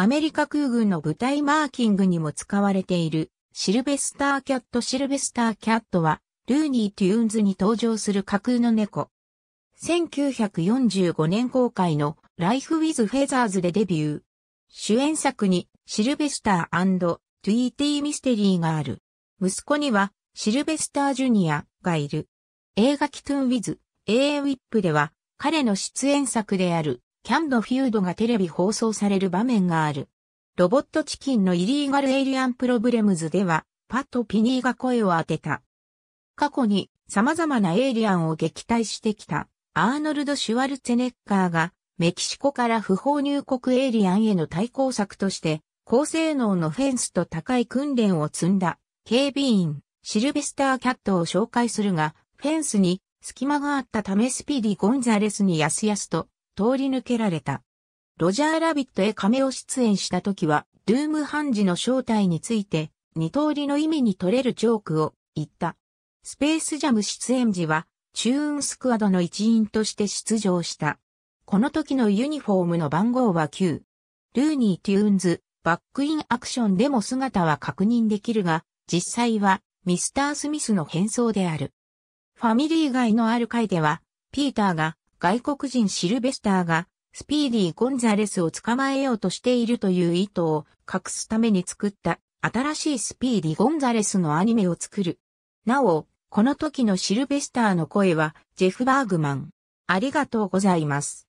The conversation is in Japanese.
アメリカ空軍の部隊マーキングにも使われているシルベスターキャットシルベスターキャットはルーニー・トューンズに登場する架空の猫。1945年公開のライフ・ウィズ・フェザーズでデビュー。主演作にシルベスタートゥイーティーミステリーがある。息子にはシルベスタージュニアがいる。映画キトゥーンウィズ、エーウィップでは彼の出演作であるキャンドフュードがテレビ放送される場面がある。ロボットチキンのイリーガルエイリアンプロブレムズでは、パッとピニーが声を当てた。過去に様々なエイリアンを撃退してきたアーノルド・シュワルツェネッガーがメキシコから不法入国エイリアンへの対抗策として高性能のフェンスと高い訓練を積んだ警備員シルベスター・キャットを紹介するがフェンスに隙間があったためスピディ・ゴンザレスにやすやすと通り抜けられた。ロジャーラビットへ亀を出演した時は、ドゥームハンジの正体について、二通りの意味に取れるジョークを言った。スペースジャム出演時は、チューンスクワドの一員として出場した。この時のユニフォームの番号は9。ルーニー・テューンズ、バックインアクションでも姿は確認できるが、実際はミスター・スミスの変装である。ファミリー外のある回では、ピーターが外国人シルベスターがスピーディー・ゴンザレスを捕まえようとしているという意図を隠すために作った新しいスピーディ・ー・ゴンザレスのアニメを作る。なお、この時のシルベスターの声はジェフ・バーグマン。ありがとうございます。